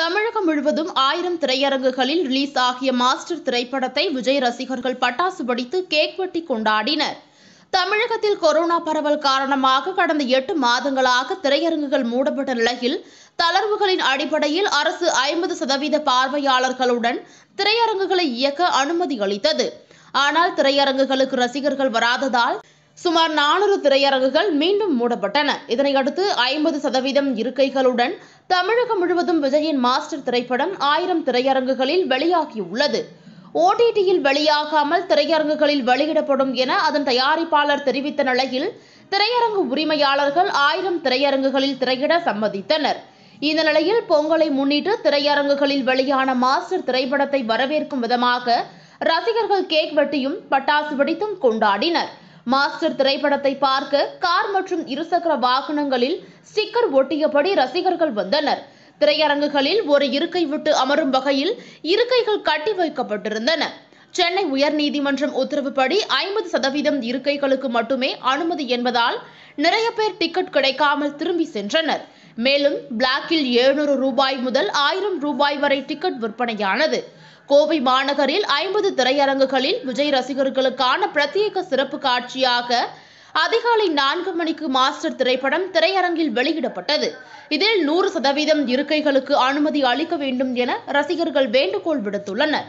தமிழகம் முழுவதும் ஆயிரம் திரையரங்குகளில் ரிலீஸ் ஆகிய மாஸ்டர் திரைப்படத்தை விஜய் ரசிகர்கள் பட்டாசு வெடித்து கேக் வெட்டி கொண்டாடினர் தமிழகத்தில் கொரோனா பரவல் காரணமாக கடந்த எட்டு மாதங்களாக திரையரங்குகள் மூடப்பட்ட நிலையில் தளர்வுகளின் அடிப்படையில் அரசு ஐம்பது சதவீத பார்வையாளர்களுடன் திரையரங்குகளை இயக்க அனுமதி அளித்தது ஆனால் திரையரங்குகளுக்கு ரசிகர்கள் வராததால் சுமார் நானூறு திரையரங்குகள் மீண்டும் மூடப்பட்டன இதனையடுத்து ஐம்பது சதவீதம் இருக்கைகளுடன் தமிழகம் முழுவதும் விஜயின் மாஸ்டர் திரைப்படம் ஆயிரம் திரையரங்குகளில் வெளியாகியுள்ளது ஓடிடியில் வெளியாகாமல் திரையரங்குகளில் வெளியிடப்படும் என அதன் தயாரிப்பாளர் தெரிவித்த நிலையில் திரையரங்கு உரிமையாளர்கள் ஆயிரம் திரையரங்குகளில் திரையிட சம்மதித்தனர் இந்த நிலையில் பொங்கலை முன்னிட்டு திரையரங்குகளில் வெளியான மாஸ்டர் திரைப்படத்தை வரவேற்கும் விதமாக ரசிகர்கள் கேக் வெட்டியும் பட்டாசு வெடித்தும் கொண்டாடினர் மாஸ்டர் திரைப்படத்தை பார்க்க கார் மற்றும் இருசக்கர வாகனங்களில் ஸ்டிக்கர் ஒட்டியபடி ரசிகர்கள் வந்தனர் திரையரங்குகளில் ஒரு இருக்கை விட்டு அமரும் வகையில் இருக்கைகள் கட்டி வைக்கப்பட்டிருந்தன சென்னை உயர்நீதிமன்றம் உத்தரவுப்படி ஐம்பது சதவீதம் இருக்கைகளுக்கு மட்டுமே அனுமதி என்பதால் நிறைய பேர் டிக்கெட் கிடைக்காமல் திரும்பி சென்றனர் மேலும் பிளாக்கில் எழுநூறு ரூபாய் முதல் ஆயிரம் ரூபாய் வரை டிக்கெட் விற்பனையானது கோவை மாநகரில் ஐம்பது திரையரங்குகளில் விஜய் ரசிகர்களுக்கான பிரத்யேக சிறப்பு காட்சியாக அதிகாலை நான்கு மணிக்கு மாஸ்டர் திரைப்படம் திரையரங்கில் வெளியிடப்பட்டது இதில் நூறு சதவீதம் இருக்கைகளுக்கு அனுமதி அளிக்க வேண்டும் என ரசிகர்கள் வேண்டுகோள் விடுத்துள்ளனர்